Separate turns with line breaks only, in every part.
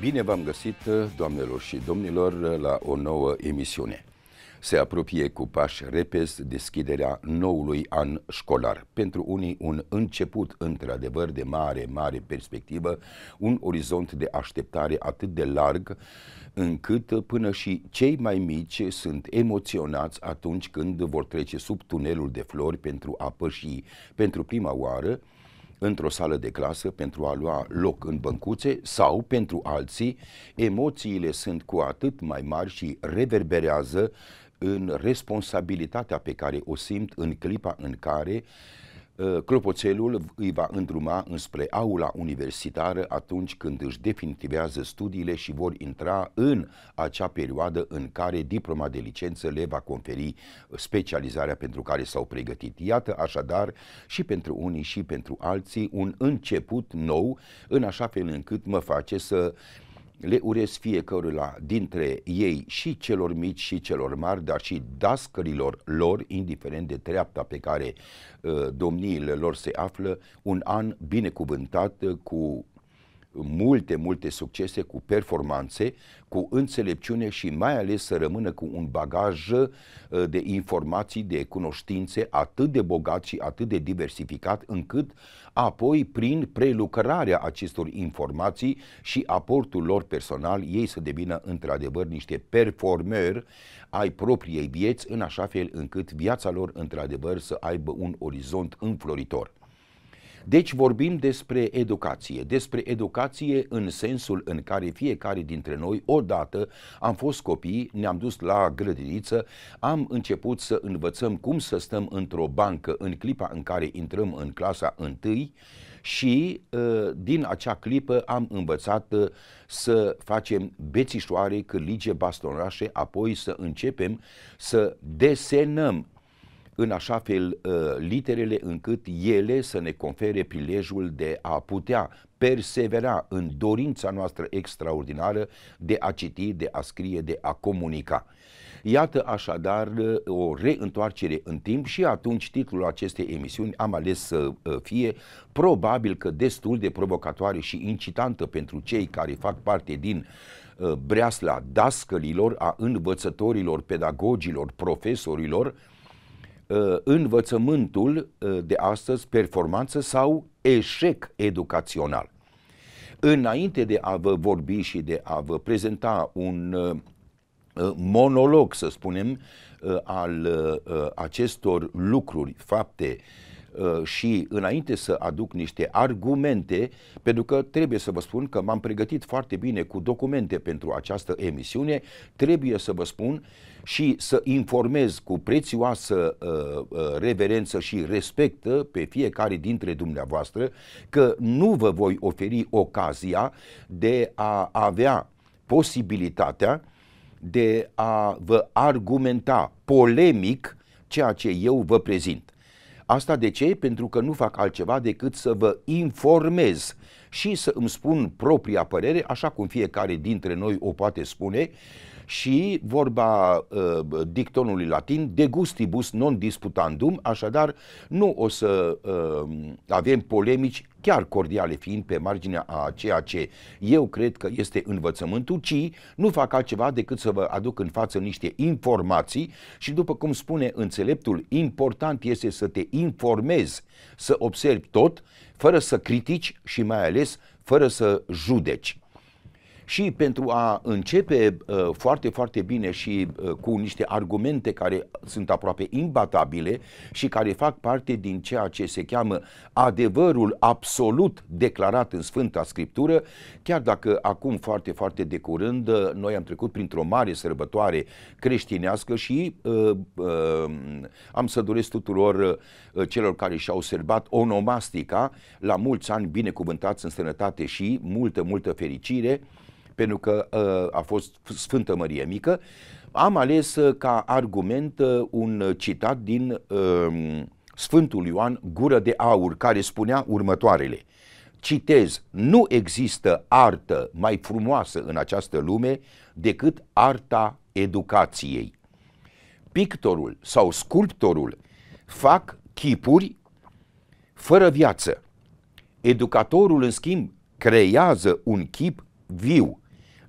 Bine v-am găsit, doamnelor și domnilor, la o nouă emisiune. Se apropie cu pași repezi deschiderea noului an școlar. Pentru unii un început într-adevăr de mare, mare perspectivă, un orizont de așteptare atât de larg încât până și cei mai mici sunt emoționați atunci când vor trece sub tunelul de flori pentru a păși pentru prima oară într-o sală de clasă pentru a lua loc în băncuțe sau pentru alții, emoțiile sunt cu atât mai mari și reverberează în responsabilitatea pe care o simt în clipa în care uh, Ă, clopoțelul îi va îndruma înspre aula universitară atunci când își definitivează studiile și vor intra în acea perioadă în care diploma de licență le va conferi specializarea pentru care s-au pregătit. Iată așadar și pentru unii și pentru alții un început nou în așa fel încât mă face să le urez fiecăruia dintre ei și celor mici și celor mari, dar și dascărilor lor, indiferent de treapta pe care uh, domniile lor se află, un an binecuvântat uh, cu multe, multe succese, cu performanțe, cu înțelepciune și mai ales să rămână cu un bagaj uh, de informații, de cunoștințe atât de bogat și atât de diversificat, încât apoi, prin prelucrarea acestor informații și aportul lor personal, ei să devină într-adevăr niște performeri ai propriei vieți, în așa fel încât viața lor într-adevăr să aibă un orizont înfloritor. Deci vorbim despre educație, despre educație în sensul în care fiecare dintre noi odată am fost copii, ne-am dus la grădiniță, am început să învățăm cum să stăm într-o bancă în clipa în care intrăm în clasa întâi și ă, din acea clipă am învățat ă, să facem bețișoare, cârlige, bastonașe, apoi să începem să desenăm în așa fel uh, literele încât ele să ne confere prilejul de a putea persevera în dorința noastră extraordinară de a citi, de a scrie, de a comunica. Iată așadar uh, o reîntoarcere în timp și atunci titlul acestei emisiuni am ales să uh, fie probabil că destul de provocatoare și incitantă pentru cei care fac parte din breasla dascălilor, a învățătorilor, pedagogilor, profesorilor, Uh, învățământul uh, de astăzi, performanță sau eșec educațional. Înainte de a vă vorbi și de a vă prezenta un uh, monolog, să spunem, al acestor lucruri, fapte, și înainte să aduc niște argumente, pentru că trebuie să vă spun că m-am pregătit foarte bine cu documente pentru această emisiune, trebuie să vă spun și să informez cu prețioasă uh, uh reverență și respect uh, pe fiecare dintre dumneavoastră că nu vă voi oferi ocazia de a avea posibilitatea de a vă argumenta polemic ceea ce eu vă prezint. Asta de ce? Pentru că nu fac altceva decât să vă informez și să îmi spun propria părere, așa cum fiecare dintre noi o poate spune, și vorba uh, dictonului latin, de gustibus non disputandum, așadar nu o să uh, avem polemici chiar cordiale fiind pe marginea a ceea ce eu cred că este învățământul, ci nu fac altceva decât să vă aduc în față niște informații și după cum spune înțeleptul, important este să te informezi, să observi tot, fără să critici și mai ales fără să judeci. Și pentru a începe uh, foarte, foarte bine și uh, cu niște argumente care sunt aproape imbatabile și care fac parte din ceea ce se cheamă adevărul absolut declarat în Sfânta Scriptură, chiar dacă acum foarte, foarte de curând uh, noi am trecut printr-o mare sărbătoare creștinească și uh, uh, am să doresc tuturor uh, celor care și-au sărbat onomastica la mulți ani binecuvântați în sănătate și multă, multă fericire pentru că uh, a fost Sfântă Mărie Mică, am ales uh, ca argument uh, un citat din um, Sfântul Ioan Gură de Aur, care spunea următoarele. Citez, nu există artă mai frumoasă în această lume decât arta educației. Pictorul sau sculptorul fac chipuri fără viață. Educatorul, în schimb, creează un chip viu,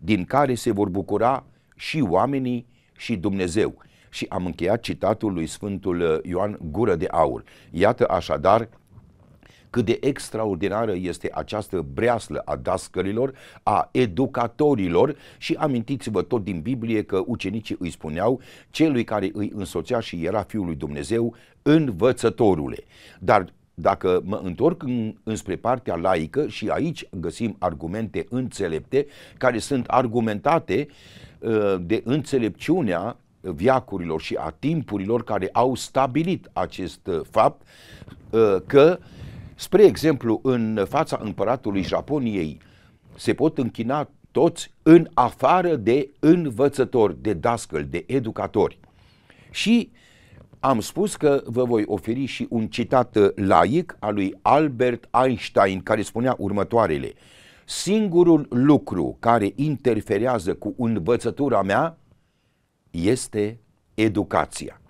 din care se vor bucura și oamenii și Dumnezeu. Și am încheiat citatul lui Sfântul uh, Ioan Gură de Aur. Iată așadar cât de extraordinară este această breaslă a dascărilor, a educatorilor și amintiți-vă tot din Biblie că ucenicii îi spuneau celui care îi însoțea și era Fiul lui Dumnezeu, învățătorule. Dar dacă mă întorc în, înspre partea laică și aici găsim argumente înțelepte care sunt argumentate uh, de înțelepciunea viacurilor și a timpurilor care au stabilit acest uh, fapt uh, că, spre exemplu, în fața împăratului Japoniei se pot închina toți în afară de învățători, de dascăl, de educatori. Și uh, am spus că vă voi oferi și un citat uh, laic al lui Albert Einstein care spunea următoarele. Singurul lucru care interferează cu învățătura mea este educația.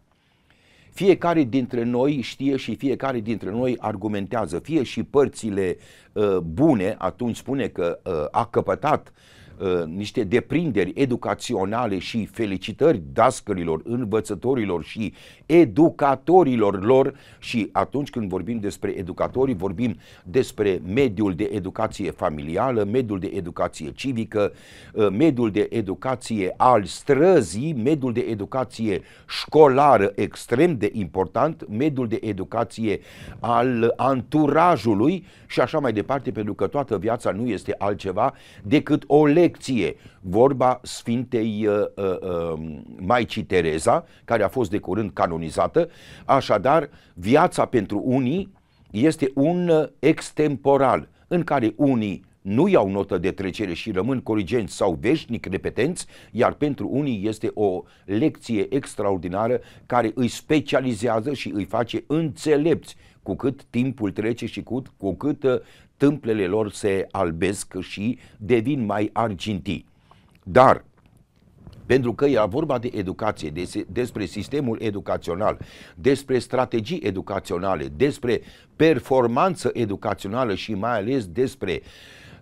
Fiecare dintre noi știe și fiecare dintre noi argumentează, fie și părțile uh, bune, atunci spune că uh, a căpătat uh, Uh, niște deprinderi educaționale și felicitări dascărilor, învățătorilor și educatorilor lor și atunci când vorbim despre educatorii, vorbim despre mediul de educație familială, mediul de educație civică, uh, mediul de educație al străzii, mediul de educație școlară extrem de important, mediul de educație al anturajului și așa mai departe, pentru că toată viața nu este altceva decât o lecție. Vorba Sfintei uh, uh, um, Maicii Tereza, care a fost de curând canonizată, așadar viața pentru unii este un uh, extemporal în care unii nu iau notă de trecere și rămân corigenți sau veșnic repetenți, iar pentru unii este o lecție extraordinară care îi specializează și îi face înțelepți cu cât timpul trece și cu, cu cât uh, tâmplele lor se albesc și devin mai argintii. Dar pentru că e vorba de educație, des, despre sistemul educațional, despre strategii educaționale, despre performanță educațională și mai ales despre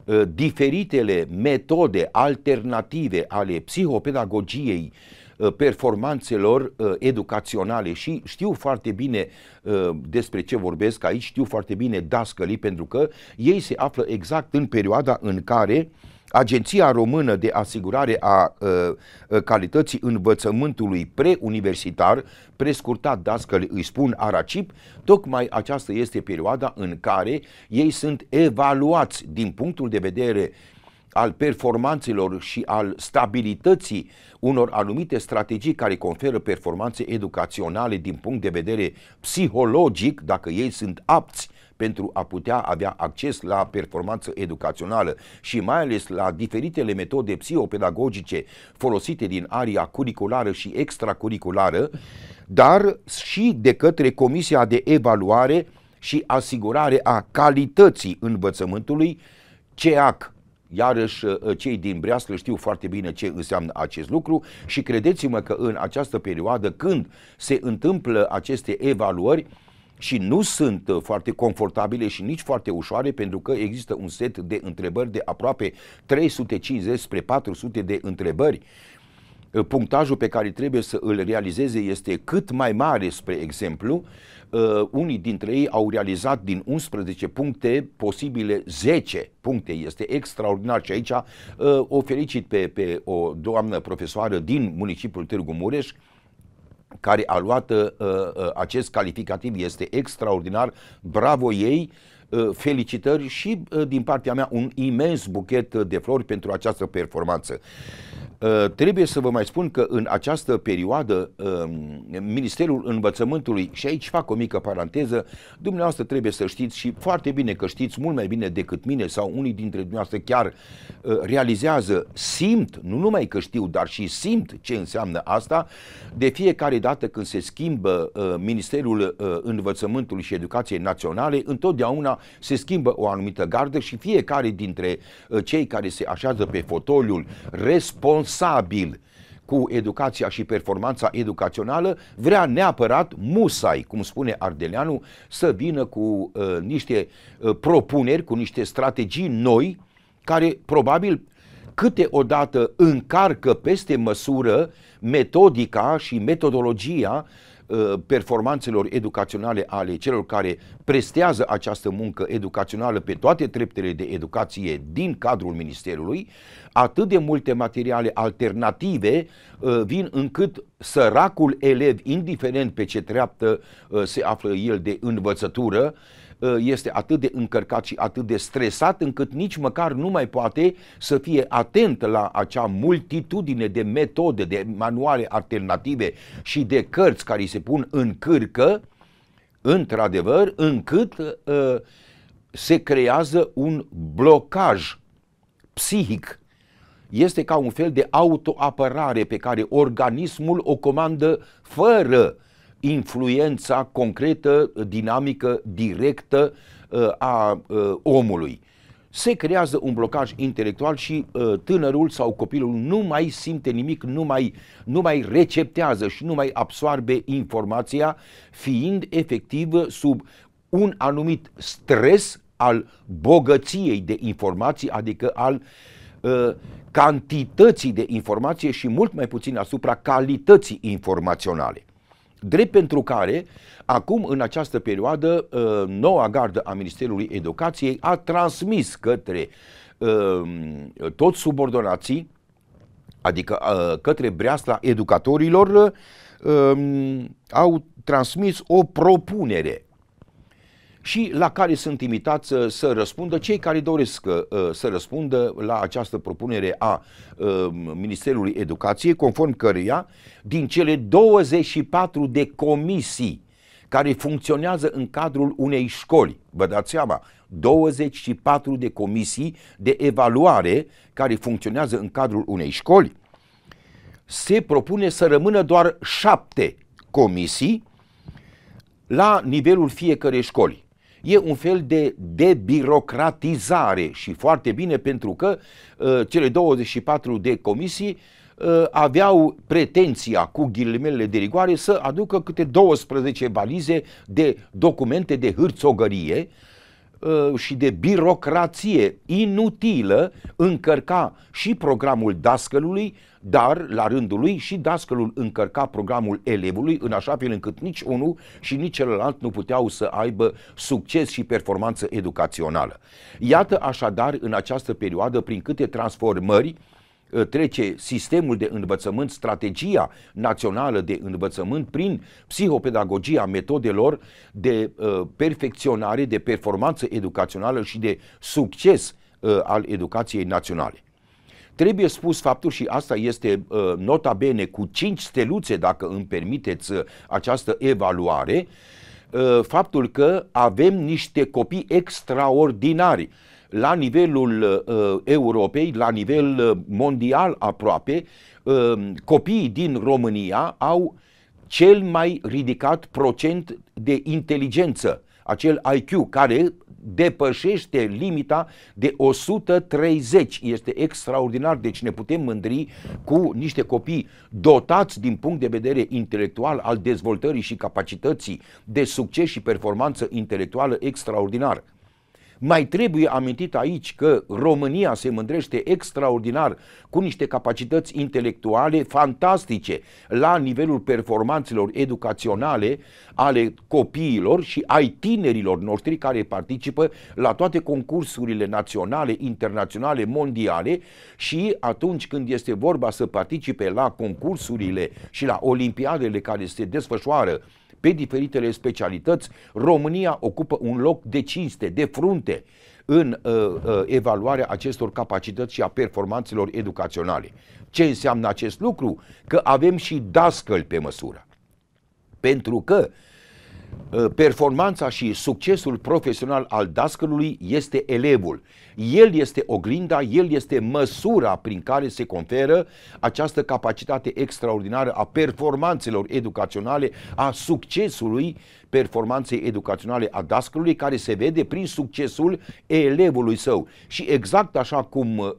uh, diferitele metode alternative ale psihopedagogiei uh, Uh, performanțelor uh, educaționale și știu foarte bine uh, despre ce vorbesc aici, știu foarte bine dascălii pentru că ei se află exact în perioada în care Agenția Română de Asigurare a Calității Învățământului Preuniversitar, prescurtat dascăli îi spun ARACIP, tocmai aceasta este perioada în care ei sunt evaluați din punctul de vedere al performanțelor și al stabilității unor anumite strategii care conferă performanțe educaționale din punct de vedere psihologic, dacă ei sunt apți pentru a putea avea acces la performanță educațională și mai ales la diferitele metode psihopedagogice folosite din aria curriculară și extracurriculară, dar și de către Comisia de Evaluare și Asigurare a Calității Învățământului, CEAC, Iarăși, uh, uh, cei din Breaslă știu foarte bine ce înseamnă acest lucru și credeți-mă că în această perioadă, când se întâmplă aceste evaluări, și nu sunt uh, foarte confortabile și nici foarte ușoare pentru că există un set de întrebări de aproape 350 spre 400 de întrebări Ă, punctajul pe care trebuie să îl realizeze este cât mai mare, spre exemplu, uh, unii dintre ei au realizat din 11 puncte posibile 10 puncte. Este extraordinar și aici uh, o felicit pe, pe o doamnă profesoară din municipiul Târgu Mureș care a luat uh, uh, acest calificativ. Este extraordinar. Bravo ei! Uh, felicitări și uh, din partea mea un imens buchet de flori pentru această performanță. Uh, trebuie să vă mai spun că în această perioadă um, Ministerul Învățământului, și aici fac o mică paranteză, dumneavoastră trebuie să știți și foarte bine că știți mult mai bine decât mine sau unii dintre dumneavoastră chiar uh, realizează, simt, nu numai că știu, dar și simt ce înseamnă asta, de fiecare dată când se schimbă uh, Ministerul Învățământului și Educației Naționale, întotdeauna se schimbă o anumită gardă și fiecare dintre cei care se așează pe fotoliul respons responsabil cu educația și performanța educațională, vrea neapărat musai, cum spune Ardeleanu, să vină cu uh, niște uh, propuneri, cu niște strategii noi, care probabil câteodată încarcă peste măsură metodica și metodologia uh, Uh, performanțelor educaționale ale celor care prestează această muncă educațională pe toate treptele de educație din cadrul Ministerului, atât de multe materiale alternative uh, vin încât săracul elev, indiferent pe ce treaptă uh, se află el de învățătură, Ă, este atât de încărcat și atât de stresat încât nici măcar nu mai poate să fie atent la acea multitudine de metode, de manuale alternative și de cărți care îi se pun în cârcă, într-adevăr, încât uh, se creează un blocaj psihic. Este ca un fel de autoapărare pe care organismul o comandă fără influența concretă, dinamică, directă uh, a uh, omului. Se creează un blocaj intelectual și uh, tânărul sau copilul nu mai simte nimic, nu mai, nu mai receptează și nu mai absoarbe informația, fiind efectiv sub un anumit stres al bogăției de informații, adică al cantității de informație și mult mai puțin asupra calității informaționale drept pentru care acum în această perioadă uh, noua gardă a Ministerului Educației a transmis către um, toți subordonații, adică uh, către breasla educatorilor, um, au transmis o propunere și la care sunt invitați să, uh, să răspundă cei care doresc uh, să răspundă la această propunere a uh, Ministerului Educației, conform căreia din cele 24 de comisii care funcționează în cadrul unei școli. Vă dați seama, 24 de comisii de evaluare care funcționează în cadrul unei școli, se propune să rămână doar șapte comisii la nivelul fiecărei școli. E un fel de debirocratizare și foarte bine pentru că uh, cele 24 de comisii uh, aveau pretenția cu ghilimele de rigoare să aducă câte 12 valize de documente de hârțogărie uh, Uh, și de birocrație inutilă încărca și programul dascălului, dar la rândul lui și dascălul încărca programul elevului în așa fel încât nici unul și nici celălalt nu puteau să aibă succes și performanță educațională. Iată așadar în această perioadă prin câte transformări uh, Ă, trece sistemul de învățământ, strategia națională de învățământ prin psihopedagogia metodelor de ă, perfecționare, de performanță educațională și de succes ă, al educației naționale. Trebuie spus faptul și asta este nota bene cu 5 steluțe, dacă îmi permiteți această evaluare, faptul că avem niște copii extraordinari la nivelul uh, Europei, la nivel uh, mondial aproape, uh, copiii din România au cel mai ridicat procent de inteligență, acel IQ, care depășește limita de 130. Este extraordinar, deci ne putem mândri cu niște copii dotați din punct de vedere intelectual al dezvoltării și capacității de succes și performanță intelectuală extraordinar. Mai trebuie amintit aici că România se mândrește extraordinar cu niște capacități intelectuale fantastice la nivelul performanțelor educaționale ale copiilor și ai tinerilor noștri care participă la toate concursurile naționale, internaționale, mondiale și atunci când este vorba să participe la concursurile și la olimpiadele care se desfășoară pe diferitele specialități, România ocupă un loc de cinste, de frunte în uh, uh, evaluarea acestor capacități și a performanțelor educaționale. Ce înseamnă acest lucru? Că avem și dascăl pe măsură. Pentru că uh, Ă, performanța și succesul profesional al dascălului este elevul. El este oglinda, el este măsura prin care se conferă această capacitate extraordinară a performanțelor educaționale, a succesului performanței educaționale a dascălului, care se vede prin succesul elevului său. Și exact așa cum uh,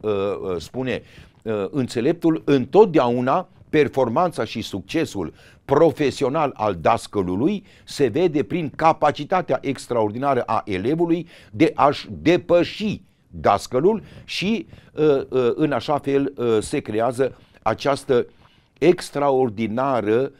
spune uh, înțeleptul, întotdeauna performanța și succesul profesional al dascălului se vede prin capacitatea extraordinară a elevului de a-și depăși dascălul și uh, uh, în așa fel uh, se creează această extraordinară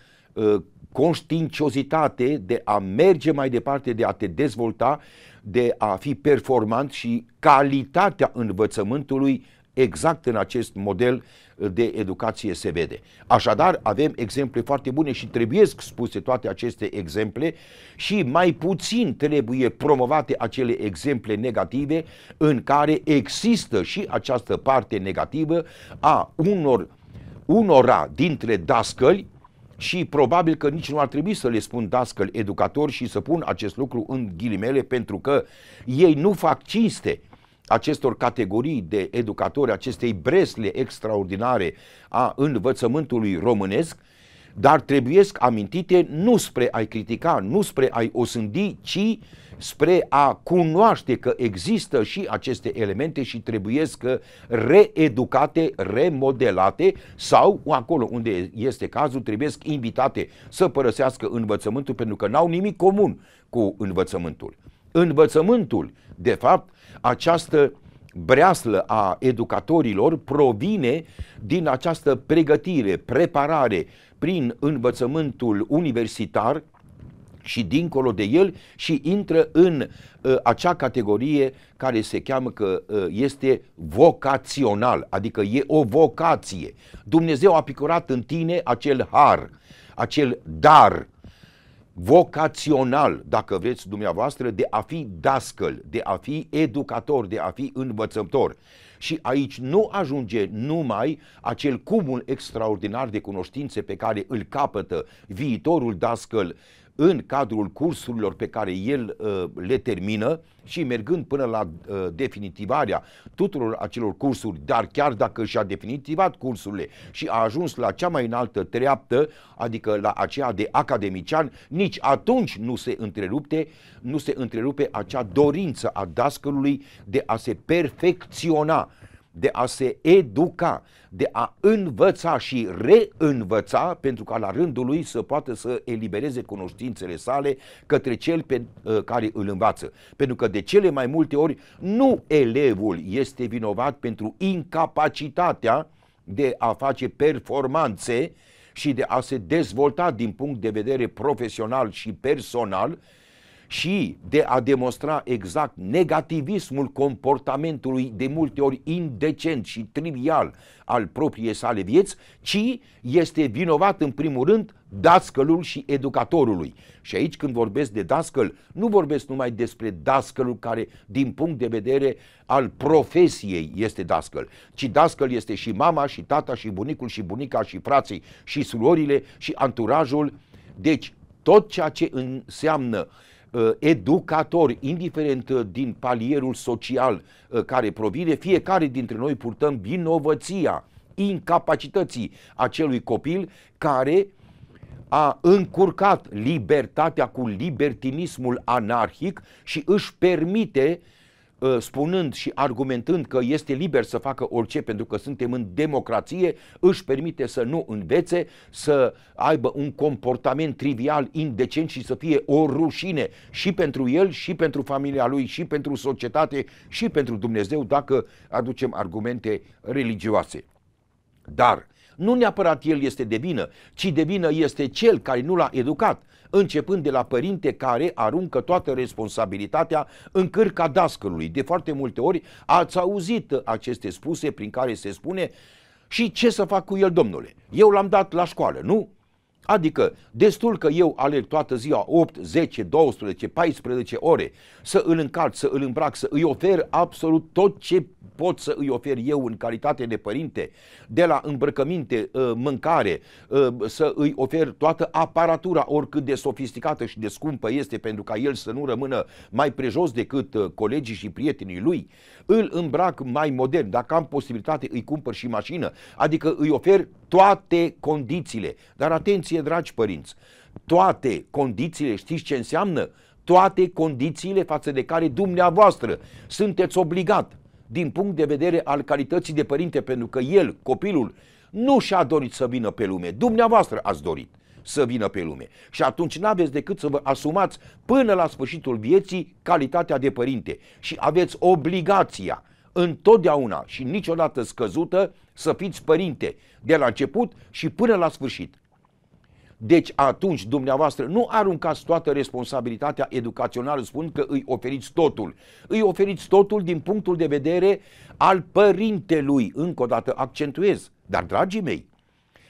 conștiinciozitate de a merge mai departe, de a te dezvolta, de a fi performant și calitatea învățământului exact în acest model de educație se vede. Așadar, avem exemple foarte bune și trebuie spuse toate aceste exemple și mai puțin trebuie promovate acele exemple negative în care există și această parte negativă a unor unora dintre dascăli și probabil că nici nu ar trebui să le spun dascăl educatori și să pun acest lucru în ghilimele pentru că ei nu fac cinste acestor categorii de educatori, acestei bresle extraordinare a învățământului românesc, dar trebuie amintite nu spre a-i critica, nu spre a-i osândi, ci spre a cunoaște că există și aceste elemente și trebuiesc reeducate, remodelate sau acolo unde este cazul trebuie invitate să părăsească învățământul pentru că n-au nimic comun cu învățământul învățământul. De fapt, această breaslă a educatorilor provine din această pregătire, preparare prin învățământul universitar și dincolo de el și intră în uh, acea categorie care se cheamă că uh, este vocațional, adică e o vocație. Dumnezeu a picurat în tine acel har, acel dar vocațional, dacă vreți dumneavoastră, de a fi dascăl, de a fi educator, de a fi învățător. Și aici nu ajunge numai acel cumul extraordinar de cunoștințe pe care îl capătă viitorul dascăl în cadrul cursurilor pe care el uh, le termină și mergând până la uh, definitivarea tuturor acelor cursuri, dar chiar dacă și-a definitivat cursurile și a ajuns la cea mai înaltă treaptă, adică la aceea de academician, nici atunci nu se întrerupte, nu se întrerupe acea dorință a dascălului de a se perfecționa de a se educa, de a învăța și reînvăța pentru ca la rândul lui să poată să elibereze cunoștințele sale către cel pe uh, care îl învață. Pentru că de cele mai multe ori nu elevul este vinovat pentru incapacitatea de a face performanțe și de a se dezvolta din punct de vedere profesional și personal, ci de a demonstra exact negativismul comportamentului de multe ori indecent și trivial al propriei sale vieți, ci este vinovat în primul rând dascălul și educatorului. Și aici când vorbesc de dascăl, nu vorbesc numai despre dascălul care din punct de vedere al profesiei este dascăl, ci dascăl este și mama și tata și bunicul și bunica și frații și surorile și anturajul. Deci tot ceea ce înseamnă uh, Uh, educatori, indiferent uh, din palierul social uh, care provine, fiecare dintre noi purtăm vinovăția incapacității acelui copil care a încurcat libertatea cu libertinismul anarhic și își permite uh, Uh, spunând și argumentând că este liber să facă orice pentru că suntem în democrație, își permite să nu învețe, să aibă un comportament trivial, indecent și să fie o rușine și pentru el, și pentru familia lui, și pentru societate, și pentru Dumnezeu dacă aducem argumente religioase. Dar nu neapărat el este de vină, ci de vină este cel care nu l-a educat, începând de la părinte care aruncă toată responsabilitatea în cârca dascălului. De foarte multe ori ați auzit aceste spuse prin care se spune și ce să fac cu el, domnule? Eu l-am dat la școală, nu? Adică destul că eu alerg toată ziua 8, 10, 12, 14 ore să îl încalc, să îl îmbrac, să îi ofer absolut tot ce pot să îi ofer eu în calitate de părinte, de la îmbrăcăminte, uh, mâncare, uh, să îi ofer toată aparatura, oricât de sofisticată și de scumpă este, pentru ca el să nu rămână mai prejos decât uh, colegii și prietenii lui, îl îmbrac mai modern, dacă am posibilitate îi cumpăr și mașină, adică îi ofer toate condițiile. Dar atenție, dragi părinți, toate condițiile, știți ce înseamnă? Toate condițiile față de care dumneavoastră sunteți obligat din punct de vedere al calității de părinte, pentru că el, copilul, nu și-a dorit să vină pe lume, dumneavoastră ați dorit să vină pe lume. Și atunci nu aveți decât să vă asumați până la sfârșitul vieții calitatea de părinte și aveți obligația întotdeauna și niciodată scăzută să fiți părinte de la început și până la sfârșit. Deci atunci dumneavoastră nu aruncați toată responsabilitatea educațională spun că îi oferiți totul. Îi oferiți totul din punctul de vedere al părintelui, încă o dată accentuez. Dar dragii mei,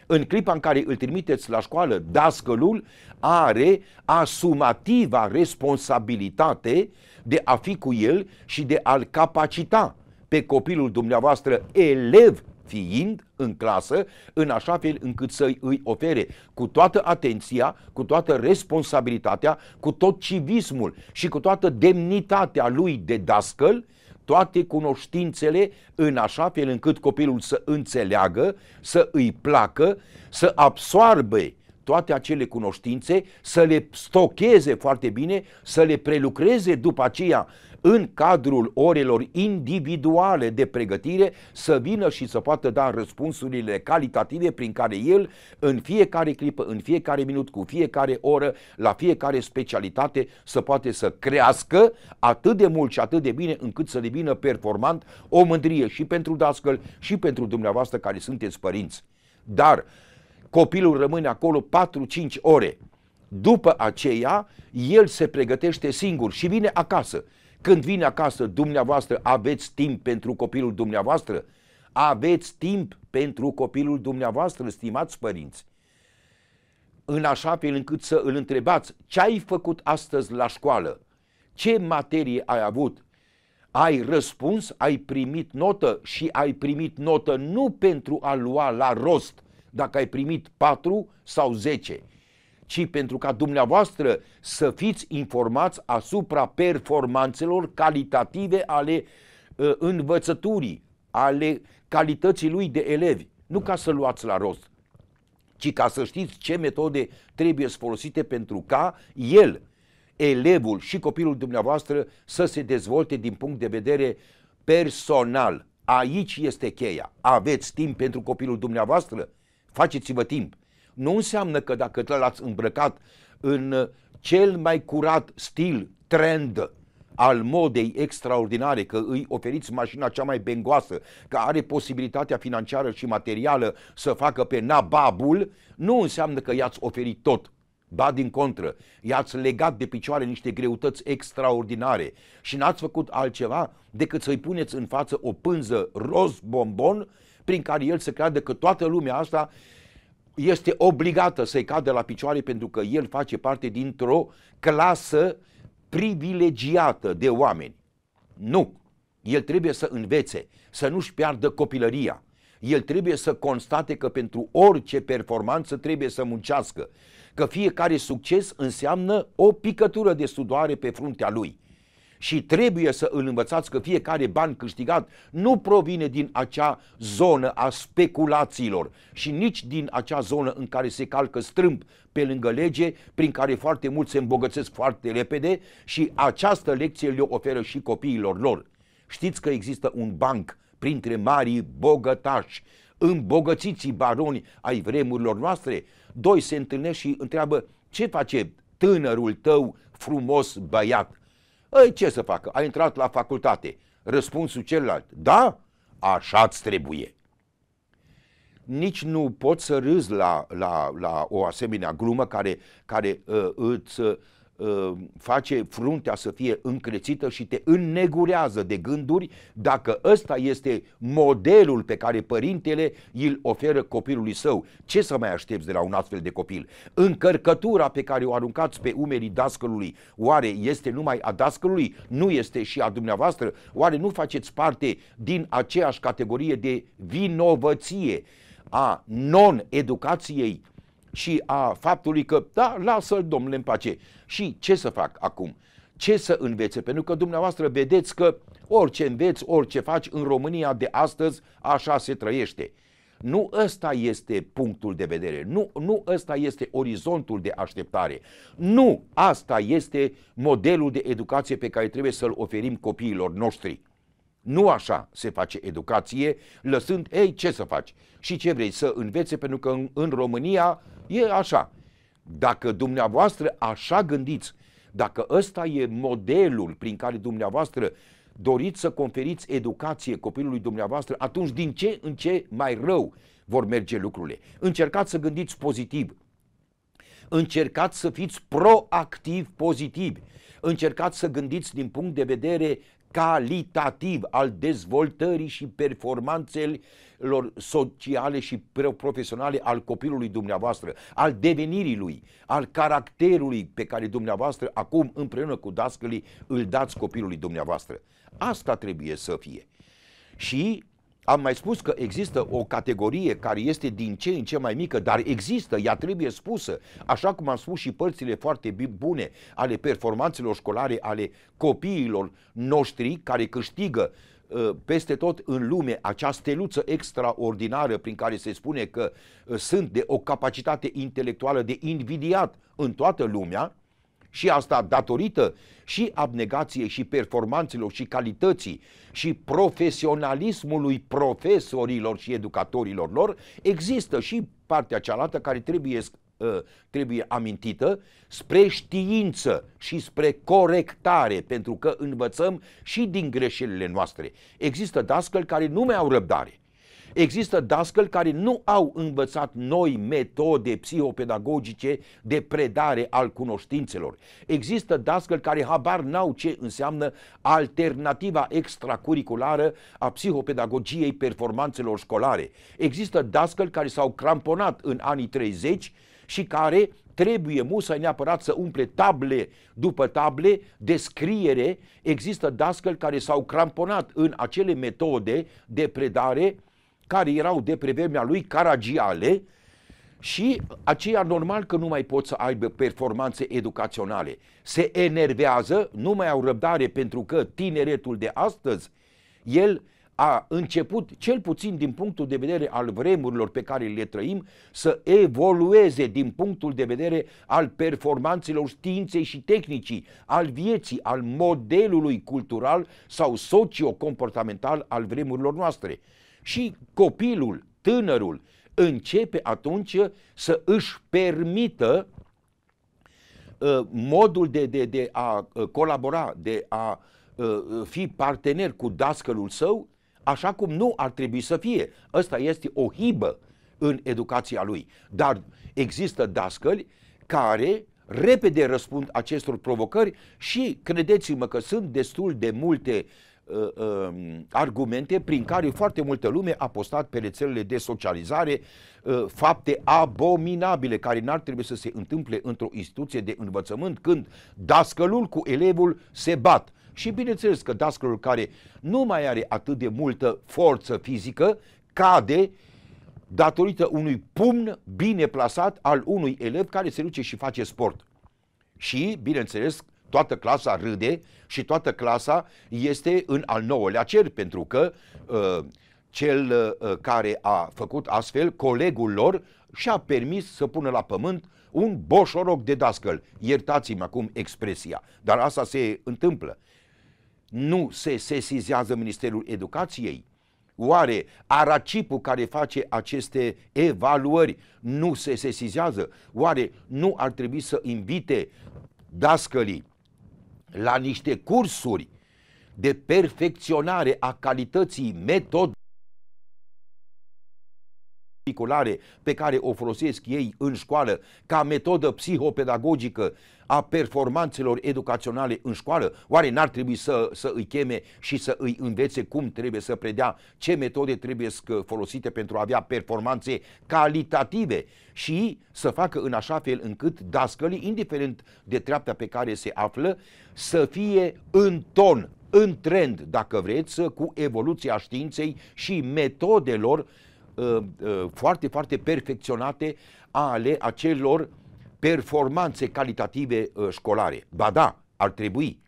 în clipa în care îl trimiteți la școală, dascălul are asumativa responsabilitate de a fi cu el și de a-l capacita pe copilul dumneavoastră elev fiind în clasă, în așa fel încât să îi ofere cu toată atenția, cu toată responsabilitatea, cu tot civismul și cu toată demnitatea lui de dascăl, toate cunoștințele în așa fel încât copilul să înțeleagă, să îi placă, să absoarbe toate acele cunoștințe, să le stocheze foarte bine, să le prelucreze după aceea în cadrul orelor individuale de pregătire să vină și să poată da răspunsurile calitative prin care el în fiecare clipă, în fiecare minut, cu fiecare oră, la fiecare specialitate să poate să crească atât de mult și atât de bine încât să devină performant o mândrie și pentru dascăl și pentru dumneavoastră care sunteți părinți. Dar copilul rămâne acolo 4-5 ore. După aceea, el se pregătește singur și vine acasă. Când vine acasă dumneavoastră, aveți timp pentru copilul dumneavoastră? Aveți timp pentru copilul dumneavoastră, stimați părinți? În așa fel încât să îl întrebați ce ai făcut astăzi la școală, ce materie ai avut, ai răspuns, ai primit notă și ai primit notă nu pentru a lua la rost dacă ai primit 4 sau 10, ci pentru ca dumneavoastră să fiți informați asupra performanțelor calitative ale uh, învățăturii, ale calității lui de elevi. Nu ca să luați la rost, ci ca să știți ce metode trebuie să folosite pentru ca el, elevul și copilul dumneavoastră să se dezvolte din punct de vedere personal. Aici este cheia. Aveți timp pentru copilul dumneavoastră? Faceți-vă timp nu înseamnă că dacă l-ați îmbrăcat în uh, cel mai curat stil, trend, al modei extraordinare, că îi oferiți mașina cea mai bengoasă, că are posibilitatea financiară și materială să facă pe nababul, nu înseamnă că i-ați oferit tot. Ba din contră, i-ați legat de picioare niște greutăți extraordinare și n-ați făcut altceva decât să-i puneți în față o pânză roz bombon prin care el să creadă că toată lumea asta este obligată să-i cadă la picioare pentru că el face parte dintr-o clasă privilegiată de oameni. Nu! El trebuie să învețe, să nu-și piardă copilăria. El trebuie să constate că pentru orice performanță trebuie să muncească, că fiecare succes înseamnă o picătură de sudoare pe fruntea lui și trebuie să îl învățați că fiecare ban câștigat nu provine din acea zonă a speculațiilor și nici din acea zonă în care se calcă strâmb pe lângă lege, prin care foarte mulți se îmbogățesc foarte repede și această lecție le oferă și copiilor lor. Știți că există un banc printre marii bogătași, îmbogățiții baroni ai vremurilor noastre, doi se întâlnesc și întreabă ce face tânărul tău frumos băiat ei, păi, ce să facă? A intrat la facultate. Răspunsul celălalt, da, așa-ți trebuie. Nici nu pot să râzi la, la, la o asemenea glumă care, care uh, îți uh, Uh, face fruntea să fie încrețită și te înnegurează de gânduri dacă ăsta este modelul pe care părintele îl oferă copilului său. Ce să mai aștepți de la un astfel de copil? Încărcătura pe care o aruncați pe umerii dascălului, oare este numai a dascălului? Nu este și a dumneavoastră? Oare nu faceți parte din aceeași categorie de vinovăție a non-educației și a faptului că, da, lasă-l domnule în pace. Și ce să fac acum? Ce să învețe? Pentru că dumneavoastră vedeți că orice înveți, orice faci în România de astăzi, așa se trăiește. Nu ăsta este punctul de vedere, nu, nu ăsta este orizontul de așteptare, nu asta este modelul de educație pe care trebuie să-l oferim copiilor noștri. Nu așa se face educație, lăsând, ei, ce să faci? Și ce vrei să învețe? Pentru că în, în România E așa. Dacă dumneavoastră așa gândiți, dacă ăsta e modelul prin care dumneavoastră doriți să conferiți educație copilului dumneavoastră, atunci din ce în ce mai rău vor merge lucrurile. Încercați să gândiți pozitiv. Încercați să fiți proactiv pozitiv. Încercați să gândiți din punct de vedere calitativ al dezvoltării și performanțelor sociale și profesionale al copilului dumneavoastră, al devenirii lui, al caracterului pe care dumneavoastră acum împreună cu dascălii îl dați copilului dumneavoastră. Asta trebuie să fie. Și am mai spus că există o categorie care este din ce în ce mai mică, dar există, ea trebuie spusă, așa cum am spus și părțile foarte bune ale performanțelor școlare ale copiilor noștri care câștigă ă, peste tot în lume acea steluță extraordinară prin care se spune că ă, sunt de o capacitate intelectuală de invidiat în toată lumea și asta datorită uh, și abnegației și performanțelor și calității și profesionalismului profesorilor și educatorilor lor, există și partea cealaltă care trebuie ă, trebuie amintită, spre știință și spre corectare, pentru că învățăm și din greșelile noastre. Există dascăl care nu mai au răbdare Există dascăl care nu au învățat noi metode psihopedagogice de predare al cunoștințelor. Există dascăl care habar n-au ce înseamnă alternativa extracurriculară a psihopedagogiei performanțelor școlare. Există dascăl care s-au cramponat în anii 30 și care trebuie musai neapărat să umple table după table de scriere, există dascăl care s-au cramponat în acele metode de predare care erau de pe vremea lui caragiale și aceia normal că nu mai pot să aibă performanțe educaționale. Se enervează, nu mai au răbdare pentru că tineretul de astăzi, el a început, cel puțin din punctul de vedere al vremurilor pe care le trăim, să evolueze din punctul de vedere al performanțelor științei și tehnicii, al vieții, al modelului cultural sau socio-comportamental al vremurilor noastre. Și copilul, tânărul, începe atunci să își permită ă, modul de, de, de a ă, colabora, de a ă, fi partener cu dascălul său, așa cum nu ar trebui să fie. Asta este o hibă în educația lui. Dar există dascăli care repede răspund acestor provocări și credeți-mă că sunt destul de multe uh, uh, argumente prin care foarte multă lume a postat pe rețelele de socializare uh, fapte abominabile care n-ar trebui să se întâmple într-o instituție de învățământ când dascălul cu elevul se bat. Și bineînțeles că dascălul care nu mai are atât de multă forță fizică cade datorită unui pumn bine plasat al unui elev care se duce și face sport. Și, bineînțeles, toată clasa râde și toată clasa este în al nouălea cer, pentru că uh, cel uh, care a făcut astfel, colegul lor, și-a permis să pună la pământ un boșoroc de dascăl. Iertați-mi acum expresia, dar asta se întâmplă. Nu se sesizează Ministerul Educației? Oare aracipul care face aceste evaluări nu se sesizează? Oare nu ar trebui să invite dascălii la niște cursuri de perfecționare a calității metodului particulare pe care o folosesc ei în școală ca metodă psihopedagogică a performanțelor educaționale în școală? Oare n-ar trebui să, să îi cheme și să îi învețe cum trebuie să predea, ce metode trebuie folosite pentru a avea performanțe calitative și să facă în așa fel încât dascălii, indiferent de treapta pe care se află, să fie în ton, în trend, dacă vreți, cu evoluția științei și metodelor uh, uh, uh, foarte, foarte perfecționate ale acelor performanțe calitative uh, școlare. Ba da, ar trebui.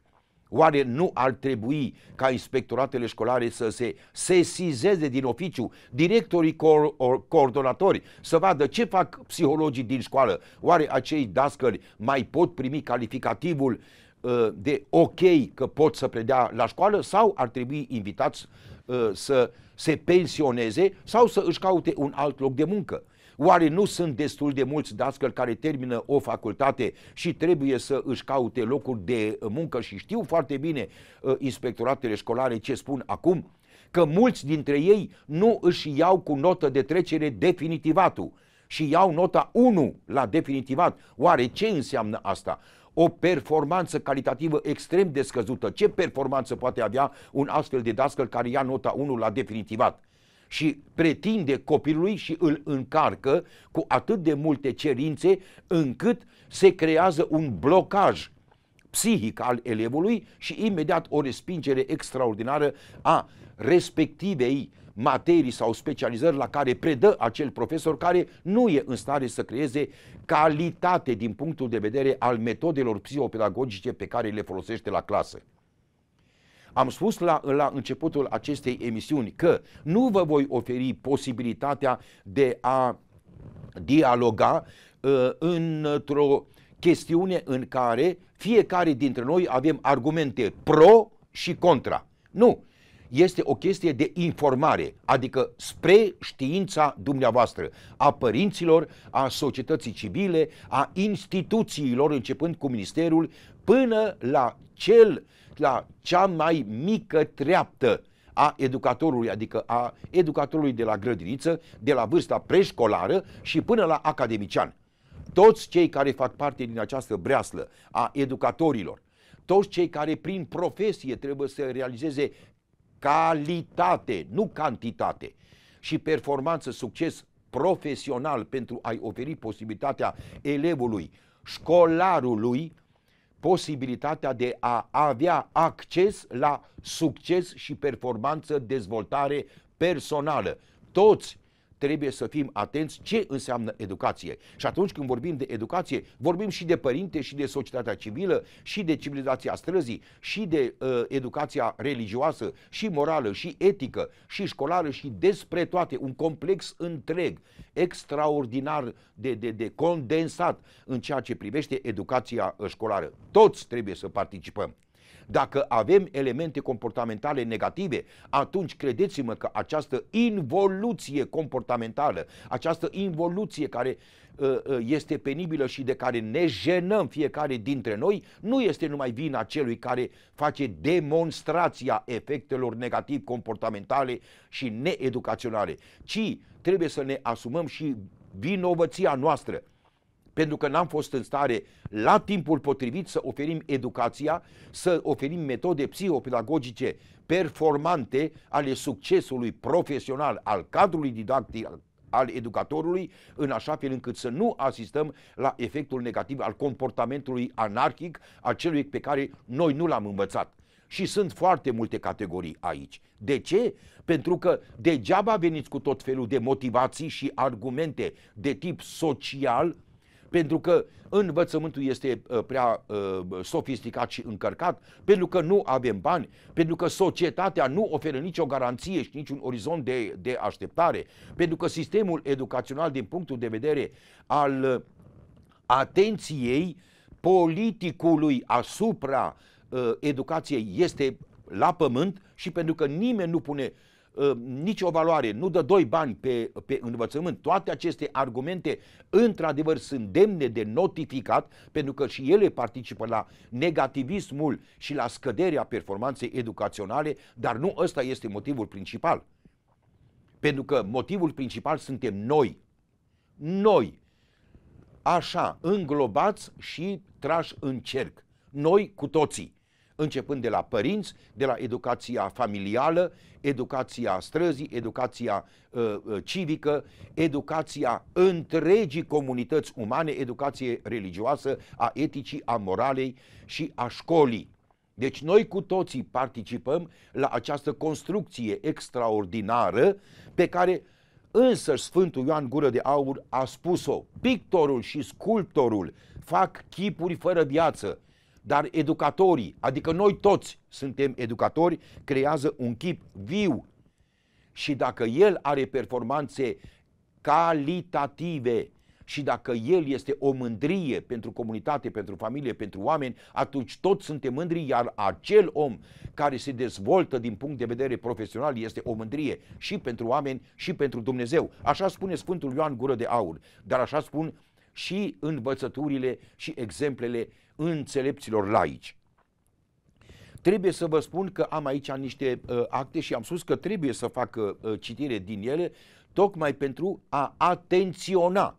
Oare nu ar trebui ca inspectoratele școlare să se sesizeze din oficiu, directorii co- coordonatori, să vadă ce fac psihologii din școală? Oare acei dascări mai pot primi calificativul uh, de ok că pot să predea la școală sau ar trebui invitați Uh, să se pensioneze sau să își caute un alt loc de muncă. Oare nu sunt destul de mulți dascări care termină o facultate și trebuie să își caute locuri de muncă și știu foarte bine uh, inspectoratele școlare ce spun acum? Că mulți dintre ei nu își iau cu notă de trecere definitivatul și iau nota 1 la definitivat. Oare ce înseamnă asta? o performanță calitativă extrem de scăzută. Ce performanță poate avea un astfel de dascăl care ia nota 1 la definitivat? și pretinde copilului și îl încarcă cu atât de multe cerințe încât se creează un blocaj psihic al elevului și imediat o respingere extraordinară a respectivei uh, materii sau specializări la care predă acel profesor care nu e în stare să creeze calitate din punctul de vedere al metodelor psihopedagogice pe care le folosește la clasă. Am spus la, la începutul acestei emisiuni că nu vă voi oferi posibilitatea de a dialoga uh, într-o chestiune în care fiecare dintre noi avem argumente pro și contra. Nu, este o chestie de informare, adică spre știința dumneavoastră, a părinților, a societății civile, a instituțiilor, începând cu ministerul, până la cel, la cea mai mică treaptă a educatorului, adică a educatorului de la grădiniță, de la vârsta preșcolară și până la academician. Toți cei care fac parte din această breaslă a educatorilor, toți cei care prin profesie trebuie să realizeze calitate, nu cantitate. Și performanță, succes profesional pentru a-i oferi posibilitatea elevului, școlarului, posibilitatea de a avea acces la succes și performanță, dezvoltare personală. Toți trebuie să fim atenți ce înseamnă educație. Și atunci când vorbim de educație, vorbim și de părinte, și de societatea civilă, și de civilizația străzii, și de uh, educația religioasă, și morală, și etică, și școlară, și despre toate, un complex întreg, extraordinar de, de, de condensat în ceea ce privește educația școlară. Toți trebuie să participăm. Dacă avem elemente comportamentale negative, atunci credeți-mă că această involuție comportamentală, această involuție care uh, uh, este penibilă și de care ne jenăm fiecare dintre noi, nu este numai vina celui care face demonstrația efectelor negativ comportamentale și needucaționale, ci trebuie să ne asumăm și vinovăția noastră pentru că n-am fost în stare la timpul potrivit să oferim educația, să oferim metode psihopedagogice performante ale succesului profesional al cadrului didactic, al educatorului, în așa fel încât să nu asistăm la efectul negativ al comportamentului anarhic al celui pe care noi nu l-am învățat. Și sunt foarte multe categorii aici. De ce? Pentru că degeaba veniți cu tot felul de motivații și argumente de tip social, pentru că învățământul este uh, prea uh, sofisticat și încărcat, pentru că nu avem bani, pentru că societatea nu oferă nicio garanție și niciun orizont de, de așteptare, pentru că sistemul educațional din punctul de vedere al uh, atenției politicului asupra educației este la pământ și pentru că nimeni nu pune uh, Uh, nici nicio valoare, nu dă doi bani pe, pe învățământ. Toate aceste argumente, într-adevăr, sunt demne de notificat, pentru că și ele participă la negativismul și la scăderea performanței educaționale, dar nu ăsta este motivul principal. Pentru că motivul principal suntem noi. Noi, așa, înglobați și trași în cerc. Noi cu toții începând de la părinți, de la educația familială, educația străzii, educația uh, uh, civică, educația întregii comunități umane, educație religioasă, a eticii, a moralei și a școlii. Deci noi cu toții participăm la această construcție extraordinară pe care însă Sfântul Ioan Gură de Aur a spus-o. Pictorul și sculptorul fac chipuri fără viață, dar educatorii, adică noi toți suntem educatori, creează un chip viu și dacă el are performanțe calitative și dacă el este o mândrie pentru comunitate, pentru familie, pentru oameni, atunci toți suntem mândri, iar acel om care se dezvoltă din punct de vedere profesional este o mândrie și pentru oameni și pentru Dumnezeu. Așa spune Sfântul Ioan Gură de Aur, dar așa spun și învățăturile și exemplele uh, înțelepților laici. Trebuie să vă spun că am aici niște uh, acte și am spus că trebuie să fac uh, uh, citire din ele tocmai pentru a atenționa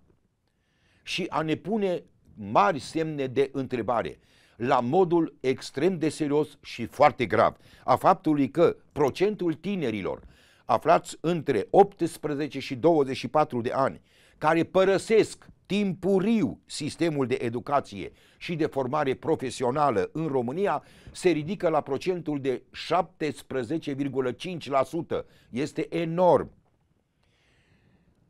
și a ne pune mari semne de întrebare la modul extrem de serios și foarte grav a faptului că procentul tinerilor aflați între 18 și 24 de ani care părăsesc timpuriu sistemul de educație și de formare profesională în România se ridică la procentul de 17,5%. Este enorm.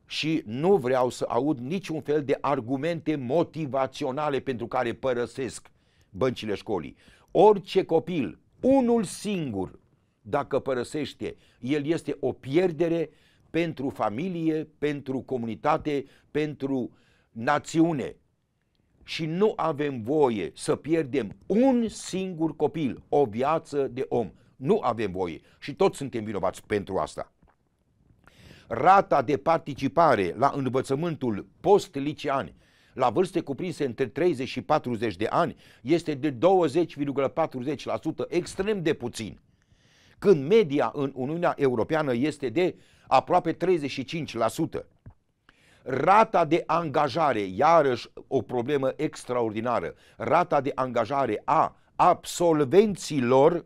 Și nu vreau să aud niciun fel de argumente motivaționale pentru care părăsesc băncile școlii. Orice copil, unul singur, dacă părăsește, el este o pierdere pentru familie, pentru comunitate, pentru uh, națiune și nu avem voie să pierdem un singur copil, o viață de om. Nu avem voie și toți suntem vinovați pentru asta. Rata de participare la învățământul post-licean la vârste cuprinse între 30 și 40 de ani este de 20,40%, extrem de puțin, când media în Uniunea Europeană este de aproape 35%. Rata de angajare, iarăși o problemă extraordinară, rata de angajare a absolvenților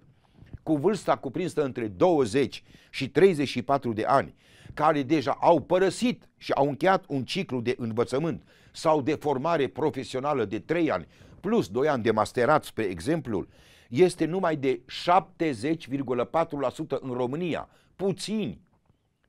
cu vârsta cuprinsă între 20 și 34 de ani, care deja au părăsit și au încheiat un ciclu de învățământ sau de formare profesională de 3 ani, plus 2 ani de masterat, spre exemplu, este numai de 70,4% în România. Puțini,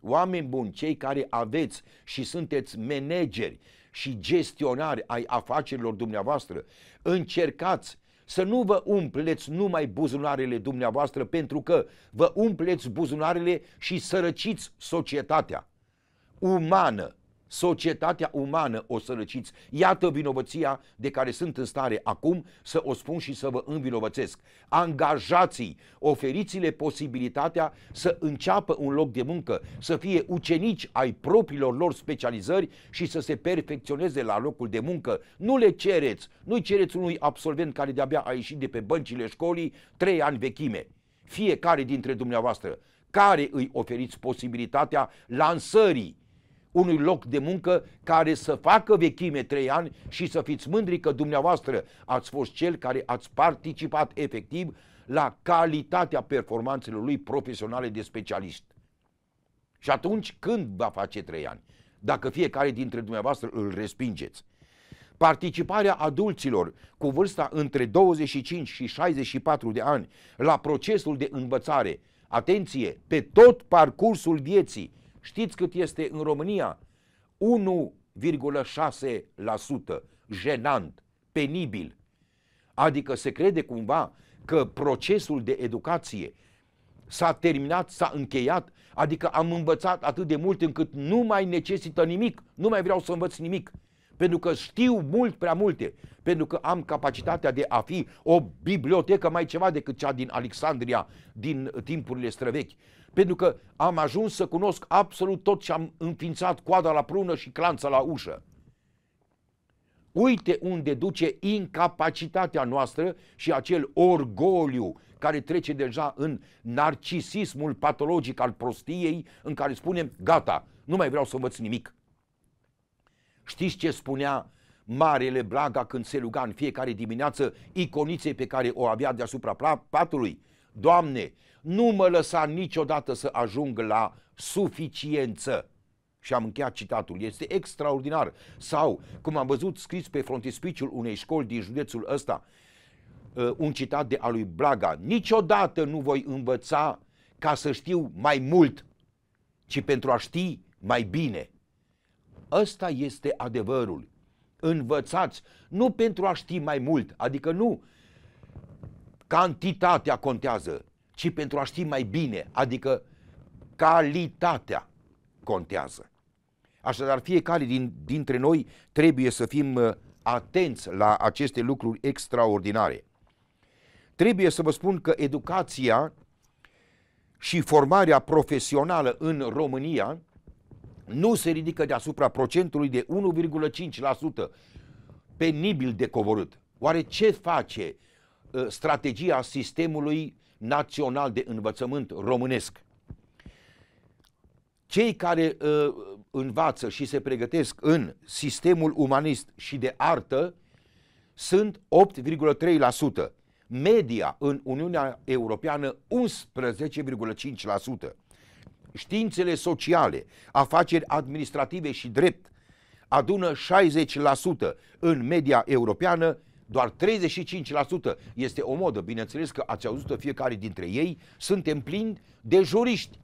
Oameni buni, cei care aveți și sunteți manageri și gestionari ai afacerilor dumneavoastră, încercați să nu vă umpleți numai buzunarele dumneavoastră pentru că vă umpleți buzunarele și sărăciți societatea umană, societatea umană o sărăciți. Iată vinovăția de care sunt în stare acum să o spun și să vă învinovățesc. Angajații, oferiți-le posibilitatea să înceapă un loc de muncă, să fie ucenici ai propriilor lor specializări și să se perfecționeze la locul de muncă. Nu le cereți, nu cereți unui absolvent care de-abia a ieșit de pe băncile școlii trei ani vechime. Fiecare dintre dumneavoastră care îi oferiți posibilitatea lansării unui loc de muncă care să facă vechime trei ani și să fiți mândri că dumneavoastră ați fost cel care ați participat efectiv la calitatea performanțelor lui profesionale de specialist. Și atunci când va face trei ani? Dacă fiecare dintre dumneavoastră îl respingeți. Participarea adulților cu vârsta între 25 și 64 de ani la procesul de învățare, atenție, pe tot parcursul vieții, Știți cât este în România? 1,6%. Jenant, penibil. Adică se crede cumva că procesul de educație s-a terminat, s-a încheiat, adică am învățat atât de mult încât nu mai necesită nimic, nu mai vreau să învăț nimic. Pentru că știu mult prea multe, pentru că am capacitatea de a fi o bibliotecă mai ceva decât cea din Alexandria din timpurile străvechi pentru că am ajuns să cunosc absolut tot ce am înființat coada la prună și clanța la ușă. Uite unde duce incapacitatea noastră și acel orgoliu care trece deja în narcisismul patologic al prostiei în care spunem gata, nu mai vreau să învăț nimic. Știți ce spunea Marele Blaga când se ruga în fiecare dimineață iconiței pe care o avea deasupra patului? Doamne, nu mă lăsa niciodată să ajung la suficiență. Și am încheiat citatul. Este extraordinar. Sau, cum am văzut scris pe frontispiciul unei școli din județul ăsta, uh, un citat de a lui Blaga. Niciodată nu voi învăța ca să știu mai mult, ci pentru a ști mai bine. Ăsta este adevărul. Învățați nu pentru a ști mai mult, adică nu cantitatea contează, ci pentru a ști mai bine, adică calitatea contează. Așadar, fiecare din, dintre noi trebuie să fim uh, atenți la aceste lucruri extraordinare. Trebuie să vă spun că educația și formarea profesională în România nu se ridică deasupra procentului de 1,5%, penibil de coborât. Oare ce face uh, strategia sistemului național de învățământ românesc. Cei care uh, învață și se pregătesc în sistemul umanist și de artă sunt 8,3%, media în Uniunea Europeană 11,5%. Științele sociale, afaceri administrative și drept adună 60% în media europeană doar 35% este o modă. Bineînțeles că ați auzit fiecare dintre ei, suntem plini de juriști.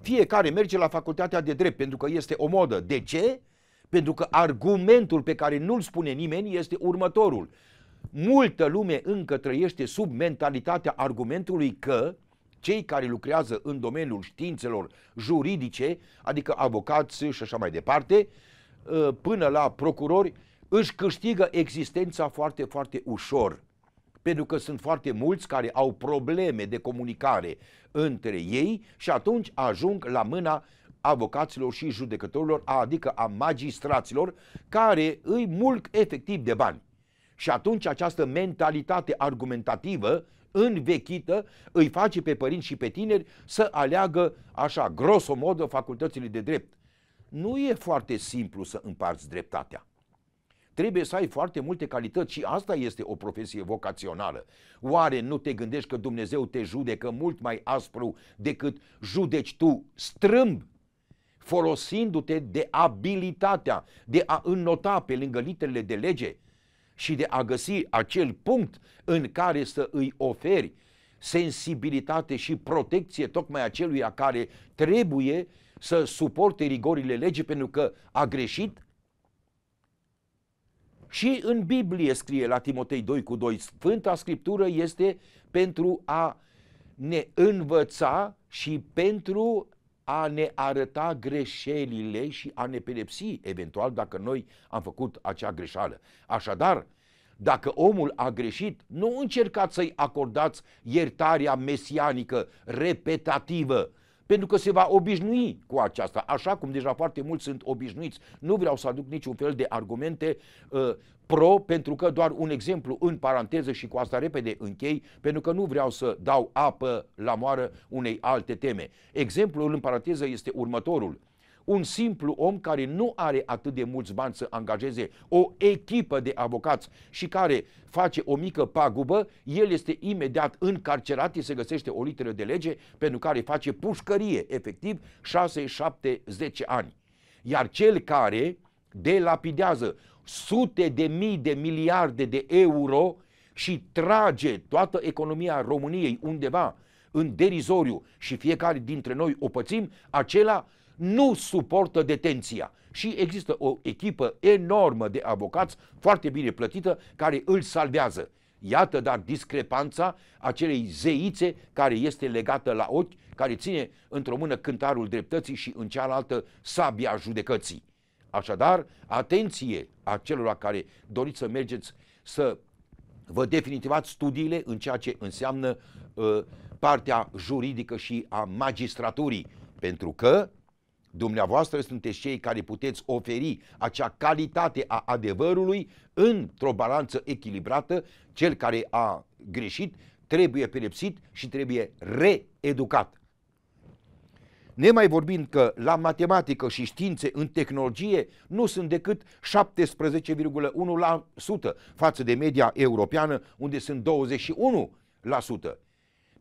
Fiecare merge la facultatea de drept pentru că este o modă. De ce? Pentru că argumentul pe care nu-l spune nimeni este următorul. Multă lume încă trăiește sub mentalitatea argumentului că cei care lucrează în domeniul științelor juridice, adică avocați și așa mai departe, până la procurori, își câștigă existența foarte, foarte ușor, pentru că sunt foarte mulți care au probleme de comunicare între ei și atunci ajung la mâna avocaților și judecătorilor, adică a magistraților, care îi mulc efectiv de bani. Și atunci această mentalitate argumentativă învechită îi face pe părinți și pe tineri să aleagă așa, grosomodă, facultățile de drept. Nu e foarte simplu să împarți dreptatea. Trebuie să ai foarte multe calități și asta este o profesie vocațională. Oare nu te gândești că Dumnezeu te judecă mult mai aspru decât judeci tu strâmb folosindu-te de abilitatea de a înnota pe lângă literele de lege și de a găsi acel punct în care să îi oferi sensibilitate și protecție tocmai aceluia care trebuie să suporte rigorile legii pentru că a greșit și în Biblie scrie la Timotei 2 cu 2, Sfânta Scriptură este pentru a ne învăța și pentru a ne arăta greșelile și a ne pedepsi eventual dacă noi am făcut acea greșeală. Așadar, dacă omul a greșit, nu încercați să-i acordați iertarea mesianică repetativă, pentru că se va obișnui cu aceasta, așa cum deja foarte mulți sunt obișnuiți. Nu vreau să aduc niciun fel de argumente uh, pro, pentru că doar un exemplu în paranteză și cu asta repede închei, pentru că nu vreau să dau apă la moară unei alte teme. Exemplul în paranteză este următorul un simplu om care nu are atât de mulți bani să angajeze o echipă de avocați și care face o mică pagubă, el este imediat încarcerat, se găsește o literă de lege pentru care face pușcărie, efectiv 6, 7, 10 ani. Iar cel care delapidează sute de mii de miliarde de euro și trage toată economia României undeva în derizoriu și fiecare dintre noi o pățim, acela nu suportă detenția. Și există o echipă enormă de avocați, foarte bine plătită, care îl salvează. Iată dar discrepanța acelei zeițe care este legată la ochi, care ține într-o mână cântarul dreptății și în cealaltă sabia judecății. Așadar, atenție acelora care doriți să mergeți să vă definitivați studiile în ceea ce înseamnă uh, partea juridică și a magistraturii, pentru că Dumneavoastră sunteți cei care puteți oferi acea calitate a adevărului într-o balanță echilibrată. Cel care a greșit trebuie pedepsit și trebuie reeducat. Ne mai vorbind că la matematică și științe în tehnologie nu sunt decât 17,1% față de media europeană unde sunt 21%.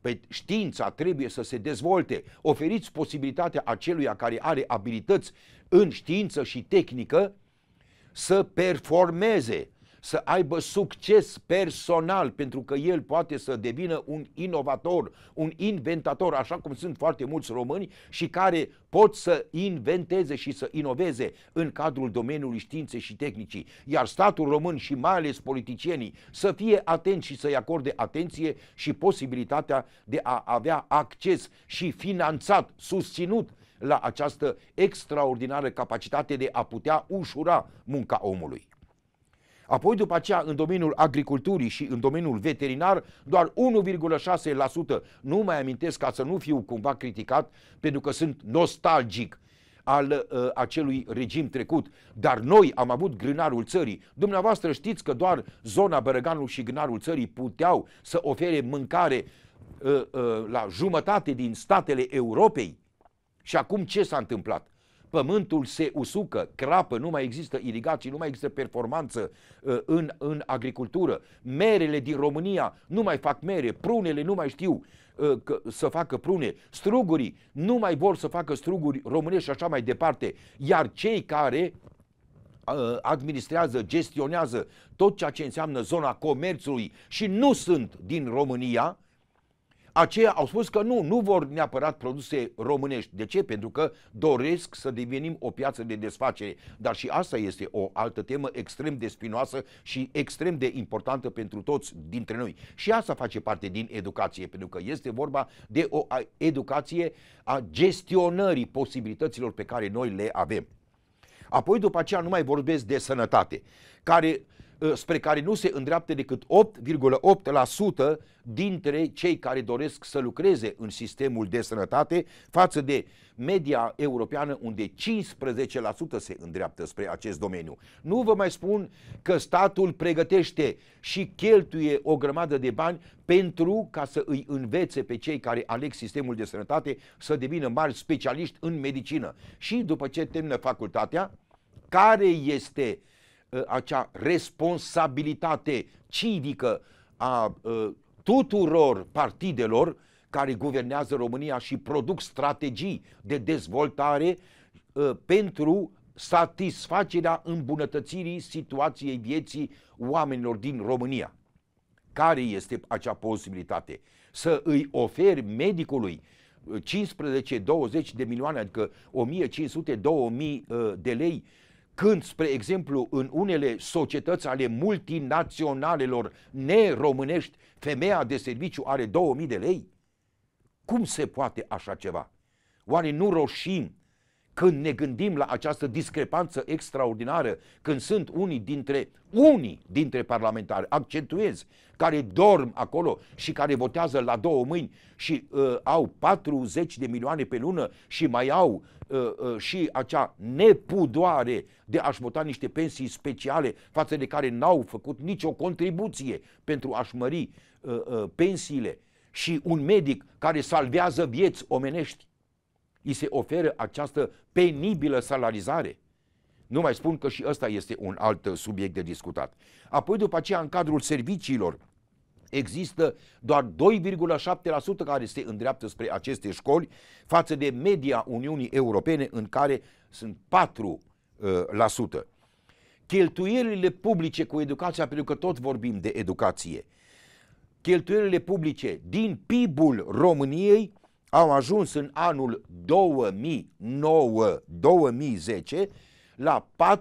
Păi știința trebuie să se dezvolte. Oferiți posibilitatea aceluia care are abilități în știință și tehnică să performeze, să aibă succes personal, pentru că el poate să devină un inovator, un inventator, așa cum sunt foarte mulți români și care pot să inventeze și să inoveze în cadrul domeniului științei și tehnicii. Iar statul român și mai ales politicienii să fie atenți și să-i acorde atenție și posibilitatea de a avea acces și finanțat, susținut la această extraordinară capacitate de a putea ușura munca omului. Apoi după aceea în domeniul agriculturii și în domeniul veterinar doar 1,6%. Nu mai amintesc ca să nu fiu cumva criticat pentru că sunt nostalgic al uh, acelui regim trecut, dar noi am avut grânarul țării. Dumneavoastră știți că doar zona Bărăganul și grânarul țării puteau să ofere mâncare uh, uh, la jumătate din statele Europei. Și acum ce s-a întâmplat? pământul se usucă, crapă, nu mai există irigații, nu mai există performanță uh, în, în agricultură. Merele din România nu mai fac mere, prunele nu mai știu uh, că, să facă prune, strugurii nu mai vor să facă struguri românești și așa mai departe. Iar cei care uh, administrează, gestionează tot ceea ce înseamnă zona comerțului și nu sunt din România, Aceia au spus că nu, nu vor neapărat produse românești. De ce? Pentru că doresc să devenim o piață de desfacere. Dar și asta este o altă temă extrem de spinoasă și extrem de importantă pentru toți dintre noi. Și asta face parte din educație, pentru că este vorba de o educație a gestionării posibilităților pe care noi le avem. Apoi după aceea nu mai vorbesc de sănătate, care Ă, spre care nu se îndreaptă decât 8,8% dintre cei care doresc să lucreze în sistemul de sănătate față de media europeană unde 15% se îndreaptă spre acest domeniu. Nu vă mai spun că statul pregătește și cheltuie o grămadă de bani pentru ca să îi învețe pe cei care aleg sistemul de sănătate să devină mari specialiști în medicină. Și după ce termină facultatea, care este uh, Uh, acea responsabilitate civică a uh, tuturor partidelor care guvernează România și produc strategii de dezvoltare uh, pentru satisfacerea îmbunătățirii situației vieții oamenilor din România. Care este acea posibilitate? Să îi oferi medicului 15-20 de milioane, adică 1500-2000 de lei când, spre exemplu, în unele societăți ale multinaționalelor neromânești, femeia de serviciu are 2000 de lei? Cum se poate așa ceva? Oare nu roșim când ne gândim la această discrepanță extraordinară, când sunt unii dintre, unii dintre parlamentari, accentuez, care dorm acolo și care votează la două mâini și uh, au 40 de milioane pe lună și mai au uh, uh, și acea nepudoare de a-și vota niște pensii speciale față de care n-au făcut nicio contribuție pentru a-și mări uh, uh, pensiile și un medic care salvează vieți omenești îi se oferă această penibilă salarizare. Nu mai spun că și ăsta este un alt subiect de discutat. Apoi după aceea în cadrul serviciilor există doar 2,7% care se îndreaptă spre aceste școli față de media Uniunii Europene în care sunt 4%. Uh, Cheltuielile publice cu educația, pentru că tot vorbim de educație, cheltuielile publice din PIB-ul României au ajuns în anul 2009-2010 la 4,24%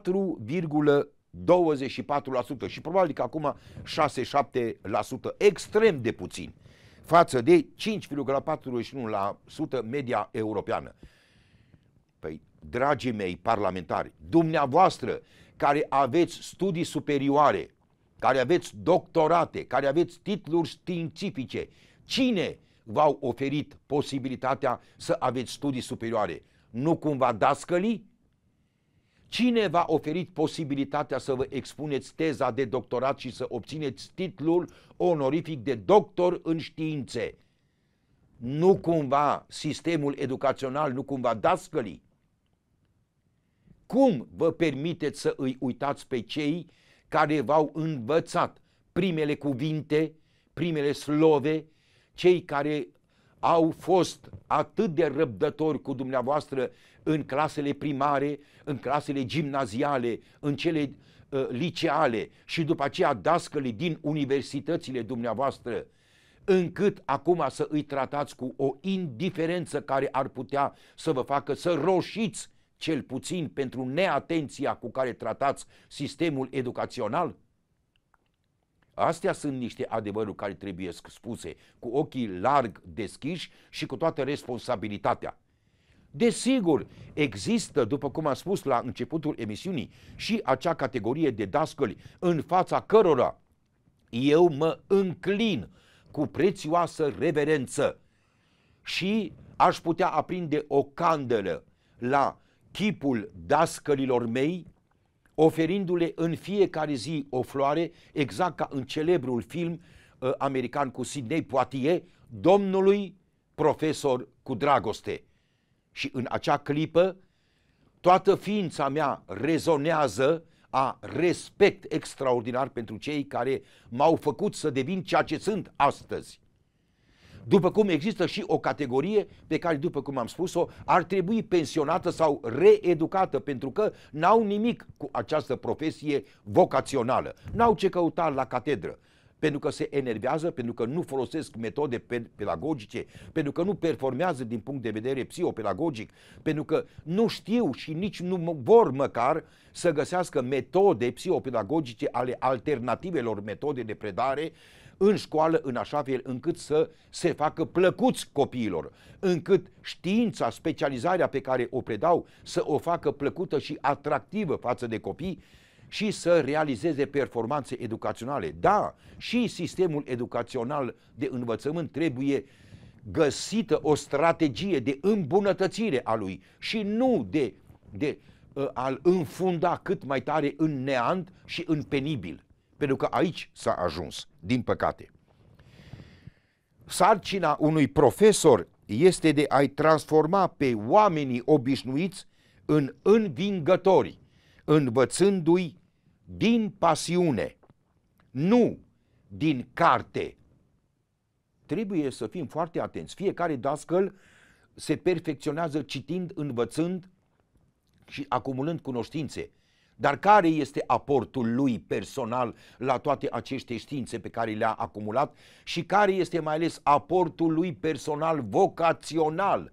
și probabil că acum 6-7% extrem de puțin față de 5,41% media europeană. Păi, dragii mei parlamentari, dumneavoastră care aveți studii superioare, care aveți doctorate, care aveți titluri științifice, cine v-au oferit posibilitatea să aveți studii superioare, nu cumva dascălii? Cine v-a oferit posibilitatea să vă expuneți teza de doctorat și să obțineți titlul onorific de doctor în științe? Nu cumva sistemul educațional, nu cumva dascălii? Cum vă permiteți să îi uitați pe cei care v-au învățat primele cuvinte, primele slove, cei care au fost atât de răbdători cu dumneavoastră în clasele primare, în clasele gimnaziale, în cele uh, liceale și după aceea dascăli din universitățile dumneavoastră, încât acum să îi tratați cu o indiferență care ar putea să vă facă să roșiți cel puțin pentru neatenția cu care tratați sistemul educațional? Astea sunt niște adevăruri care trebuie spuse cu ochii larg deschiși și cu toată responsabilitatea. Desigur, există, după cum am spus la începutul emisiunii, și acea categorie de dascăli în fața cărora eu mă înclin cu prețioasă reverență și aș putea aprinde o candelă la chipul dascălilor mei oferindu-le în fiecare zi o floare, exact ca în celebrul film uh, american cu Sidney Poitier, domnului profesor cu dragoste. Și în acea clipă, toată ființa mea rezonează a respect extraordinar pentru cei care m-au făcut să devin ceea ce sunt astăzi. După cum există și o categorie pe care, după cum am spus-o, ar trebui pensionată sau reeducată, pentru că n-au nimic cu această profesie vocațională. N-au ce căuta la catedră pentru că se enervează, pentru că nu folosesc metode pedagogice, pentru că nu performează din punct de vedere psihopedagogic, pentru că nu știu și nici nu vor măcar să găsească metode psihopedagogice ale alternativelor metode de predare în școală în așa fel încât să se facă plăcuți copiilor, încât știința, specializarea pe care o predau să o facă plăcută și atractivă față de copii și să realizeze performanțe educaționale. Da, și sistemul educațional de învățământ trebuie găsită o strategie de îmbunătățire a lui și nu de, de uh, a-l înfunda cât mai tare în neant și în penibil pentru că aici s-a ajuns, din păcate. Sarcina unui profesor este de a-i transforma pe oamenii obișnuiți în învingători, învățându-i din pasiune, nu din carte. Trebuie să fim foarte atenți. Fiecare dascăl se perfecționează citind, învățând și acumulând cunoștințe. Dar care este aportul lui personal la toate aceste științe pe care le-a acumulat și care este mai ales aportul lui personal vocațional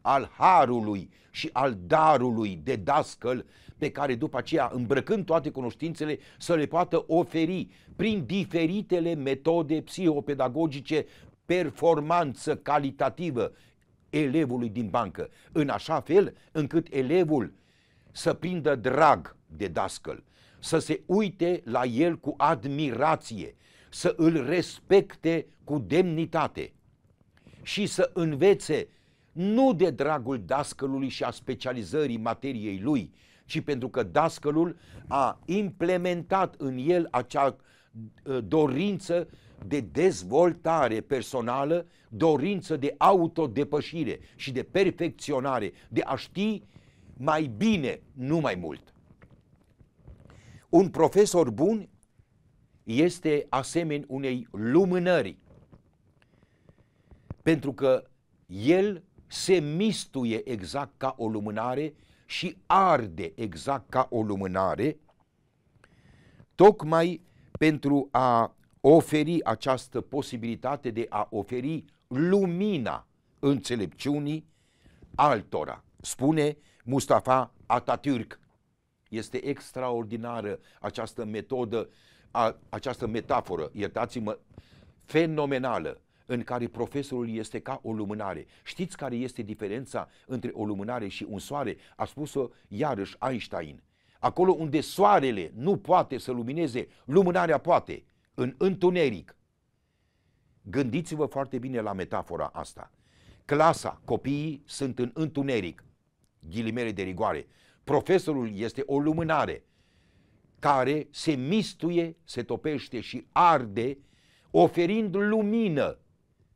al harului și al darului de dascăl pe care după aceea, îmbrăcând toate cunoștințele, să le poată oferi prin diferitele metode psihopedagogice performanță calitativă elevului din bancă, în așa fel încât elevul să prindă drag de dascăl, să se uite la el cu admirație, să îl respecte cu demnitate și să învețe nu de dragul dascălului și a specializării materiei lui, ci pentru că dascălul a implementat în el acea ă, dorință de dezvoltare personală, dorință de autodepășire și de perfecționare, de a ști mai bine, nu mai mult. Un profesor bun este asemeni unei lumânări, pentru că el se mistuie exact ca o lumânare și arde exact ca o lumânare, tocmai pentru a oferi această posibilitate de a oferi lumina înțelepciunii altora, spune Mustafa Atatürk. Este extraordinară această metodă, a, această metaforă, iertați-mă, fenomenală în care profesorul este ca o lumânare. Știți care este diferența între o lumânare și un soare? A spus-o iarăși Einstein. Acolo unde soarele nu poate să lumineze, lumânarea poate, în întuneric. Gândiți-vă foarte bine la metafora asta. Clasa, copiii sunt în întuneric, ghilimele de rigoare profesorul este o lumânare care se mistuie, se topește și arde, oferind lumină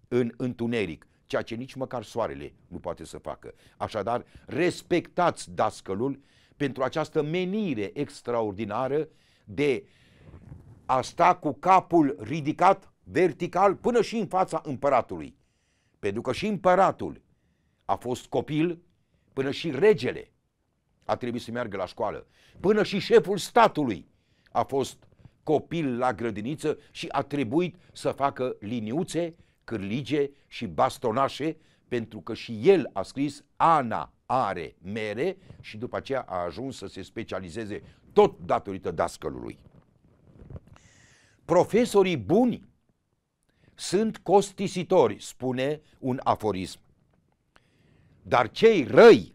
în întuneric, ceea ce nici măcar soarele nu poate să facă. Așadar, respectați dascălul pentru această menire extraordinară de a sta cu capul ridicat vertical până și în fața împăratului. Pentru că și împăratul a fost copil până și regele a trebuit să meargă la școală. Până și șeful statului a fost copil la grădiniță și a trebuit să facă liniuțe, cârlige și bastonașe pentru că și el a scris Ana are mere și după aceea a ajuns să se specializeze tot datorită dascălului. Profesorii buni sunt costisitori, spune un aforism. Dar cei răi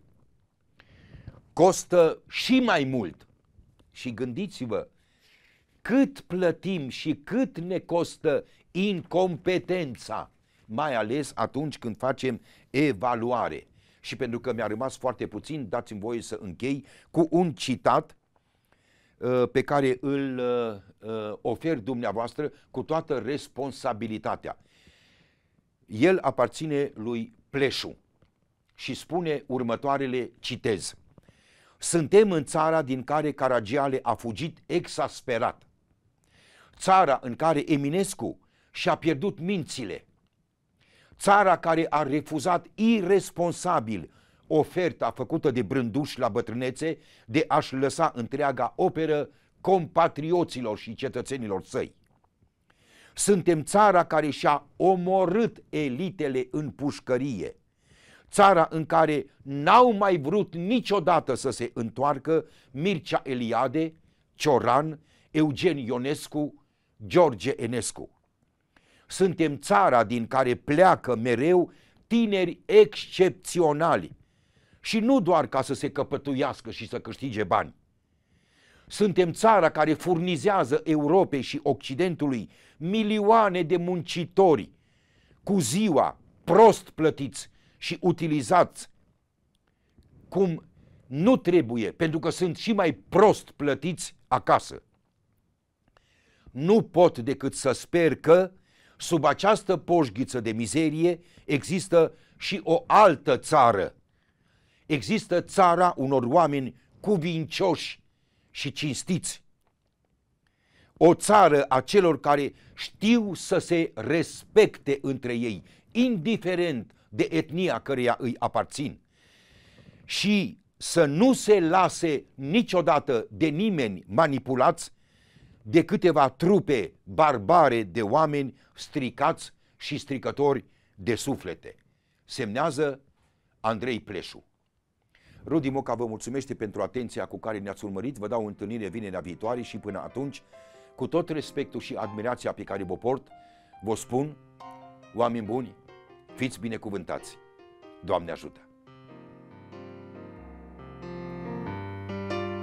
costă și mai mult. Și gândiți-vă cât plătim și cât ne costă incompetența, mai ales atunci când facem evaluare. Și pentru că mi-a rămas foarte puțin, dați-mi voie să închei cu un citat ă, pe care îl ă, ă, ofer dumneavoastră cu toată responsabilitatea. El aparține lui Pleșu și spune următoarele, citez. Suntem în țara din care Caragiale a fugit exasperat. Țara în care Eminescu și-a pierdut mințile. Țara care a refuzat irresponsabil oferta făcută de brânduș la bătrânețe de a-și lăsa întreaga operă compatrioților și cetățenilor săi. Suntem țara care și-a omorât elitele în pușcărie – țara în care n-au mai vrut niciodată să se întoarcă Mircea Eliade, Cioran, Eugen Ionescu, George Enescu. Suntem țara din care pleacă mereu tineri excepționali și nu doar ca să se căpătuiască și să câștige bani. Suntem țara care furnizează Europei și Occidentului milioane de muncitori cu ziua prost plătiți și utilizați cum nu trebuie, pentru că sunt și mai prost plătiți acasă. Nu pot decât să sper că sub această poșghiță de mizerie există și o altă țară. Există țara unor oameni cuvincioși și cinstiți. O țară a celor care știu să se respecte între ei, indiferent de etnia căreia îi aparțin și să nu se lase niciodată de nimeni manipulați de câteva trupe barbare de oameni stricați și stricători de suflete. Semnează Andrei Pleșu. Rudi Moca vă mulțumește pentru atenția cu care ne-ați urmărit, vă dau întâlnire vinerea viitoare și până atunci, cu tot respectul și admirația pe care vă port, vă spun, oameni buni, Fiți binecuvântați! Doamne ajută!